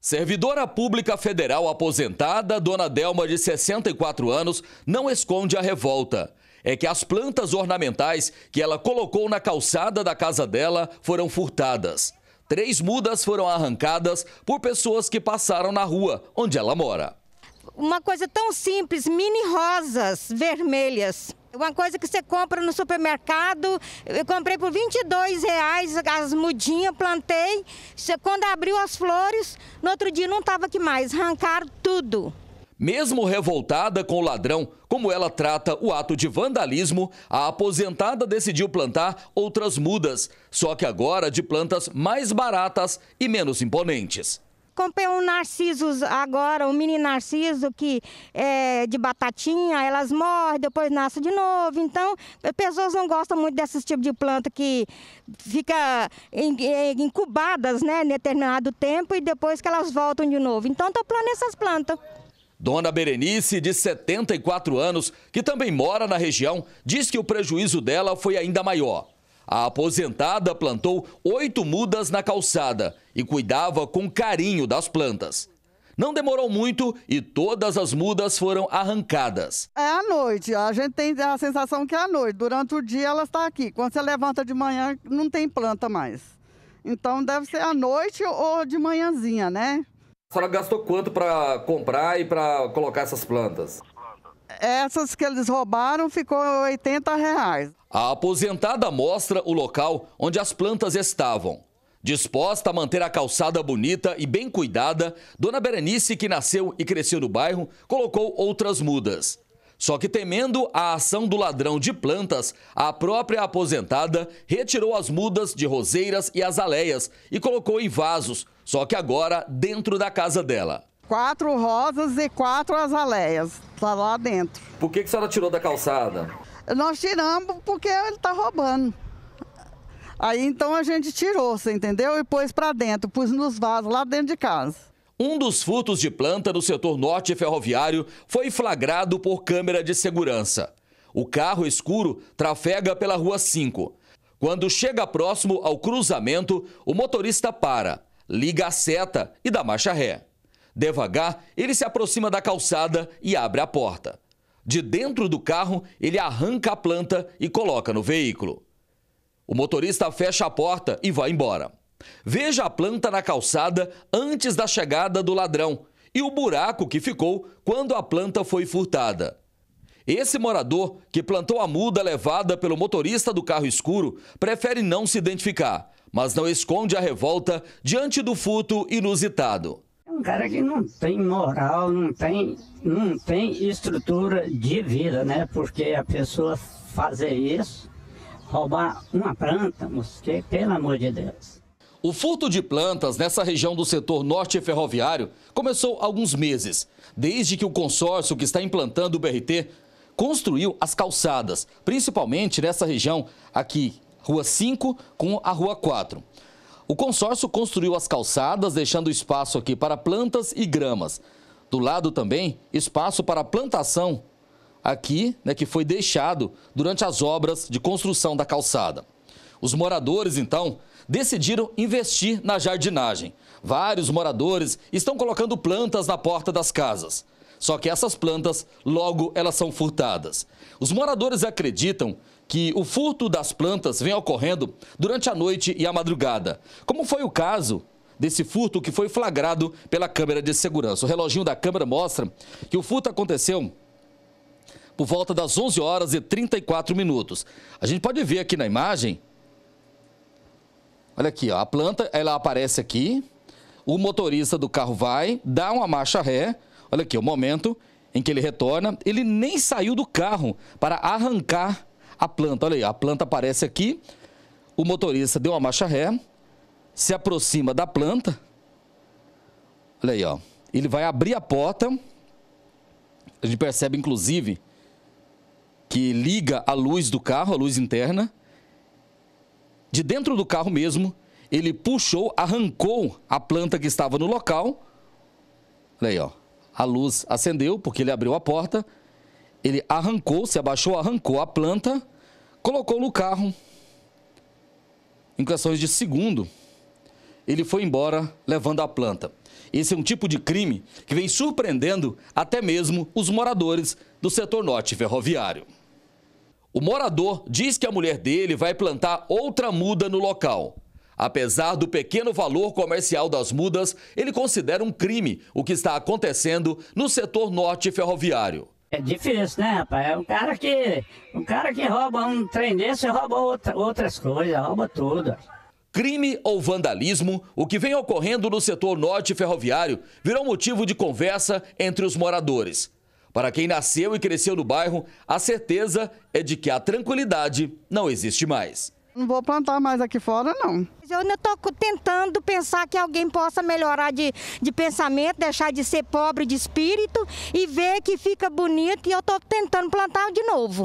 Servidora pública federal aposentada, Dona Delma, de 64 anos, não esconde a revolta. É que as plantas ornamentais que ela colocou na calçada da casa dela foram furtadas. Três mudas foram arrancadas por pessoas que passaram na rua onde ela mora. Uma coisa tão simples, mini rosas vermelhas. Uma coisa que você compra no supermercado, eu comprei por 22 reais as mudinhas, plantei. quando abriu as flores, no outro dia não estava aqui mais, arrancaram tudo. Mesmo revoltada com o ladrão, como ela trata o ato de vandalismo, a aposentada decidiu plantar outras mudas, só que agora de plantas mais baratas e menos imponentes comprei um Narciso agora, um mini Narciso que é de batatinha, elas morrem, depois nasce de novo. Então, pessoas não gostam muito desses tipos de planta que fica incubadas, né, em determinado tempo e depois que elas voltam de novo. Então, estou plantando essas plantas. Dona Berenice, de 74 anos, que também mora na região, diz que o prejuízo dela foi ainda maior. A aposentada plantou oito mudas na calçada e cuidava com carinho das plantas. Não demorou muito e todas as mudas foram arrancadas. É à noite, a gente tem a sensação que é à noite. Durante o dia ela está aqui. Quando você levanta de manhã, não tem planta mais. Então deve ser à noite ou de manhãzinha, né? A senhora gastou quanto para comprar e para colocar essas plantas? essas que eles roubaram ficou 80 reais. A aposentada mostra o local onde as plantas estavam. Disposta a manter a calçada bonita e bem cuidada, Dona Berenice, que nasceu e cresceu no bairro, colocou outras mudas. Só que temendo a ação do ladrão de plantas, a própria aposentada retirou as mudas de roseiras e azaleias e colocou em vasos, só que agora dentro da casa dela. Quatro rosas e quatro azaleias. Está lá dentro. Por que, que a senhora tirou da calçada? Nós tiramos porque ele está roubando. Aí então a gente tirou, você entendeu? E pôs para dentro, pôs nos vasos lá dentro de casa. Um dos furtos de planta no setor norte ferroviário foi flagrado por câmera de segurança. O carro escuro trafega pela Rua 5. Quando chega próximo ao cruzamento, o motorista para, liga a seta e dá marcha ré. Devagar, ele se aproxima da calçada e abre a porta. De dentro do carro, ele arranca a planta e coloca no veículo. O motorista fecha a porta e vai embora. Veja a planta na calçada antes da chegada do ladrão e o buraco que ficou quando a planta foi furtada. Esse morador, que plantou a muda levada pelo motorista do carro escuro, prefere não se identificar, mas não esconde a revolta diante do furto inusitado um cara que não tem moral, não tem, não tem estrutura de vida, né? Porque a pessoa fazer isso, roubar uma planta, mosqueiro, pelo amor de Deus. O furto de plantas nessa região do setor norte ferroviário começou há alguns meses, desde que o consórcio que está implantando o BRT construiu as calçadas, principalmente nessa região aqui, Rua 5 com a Rua 4. O consórcio construiu as calçadas, deixando espaço aqui para plantas e gramas. Do lado também, espaço para plantação aqui, né, que foi deixado durante as obras de construção da calçada. Os moradores, então, decidiram investir na jardinagem. Vários moradores estão colocando plantas na porta das casas. Só que essas plantas, logo elas são furtadas. Os moradores acreditam que o furto das plantas vem ocorrendo durante a noite e a madrugada, como foi o caso desse furto que foi flagrado pela câmera de segurança. O reloginho da câmera mostra que o furto aconteceu por volta das 11 horas e 34 minutos. A gente pode ver aqui na imagem, olha aqui, ó, a planta ela aparece aqui, o motorista do carro vai, dá uma marcha ré, Olha aqui, o momento em que ele retorna, ele nem saiu do carro para arrancar a planta. Olha aí, a planta aparece aqui. O motorista deu uma marcha ré, se aproxima da planta. Olha aí, ó. Ele vai abrir a porta. A gente percebe, inclusive, que liga a luz do carro, a luz interna. De dentro do carro mesmo, ele puxou, arrancou a planta que estava no local. Olha aí, ó. A luz acendeu porque ele abriu a porta. Ele arrancou, se abaixou, arrancou a planta, colocou no carro. Em questões de segundo, ele foi embora levando a planta. Esse é um tipo de crime que vem surpreendendo até mesmo os moradores do setor norte ferroviário. O morador diz que a mulher dele vai plantar outra muda no local. Apesar do pequeno valor comercial das mudas, ele considera um crime o que está acontecendo no setor norte ferroviário. É difícil, né, rapaz? É um cara que, um cara que rouba um trem desse rouba outra, outras coisas, rouba tudo. Crime ou vandalismo, o que vem ocorrendo no setor norte ferroviário, virou motivo de conversa entre os moradores. Para quem nasceu e cresceu no bairro, a certeza é de que a tranquilidade não existe mais. Não vou plantar mais aqui fora, não. Eu ainda estou tentando pensar que alguém possa melhorar de, de pensamento, deixar de ser pobre de espírito e ver que fica bonito e eu estou tentando plantar de novo.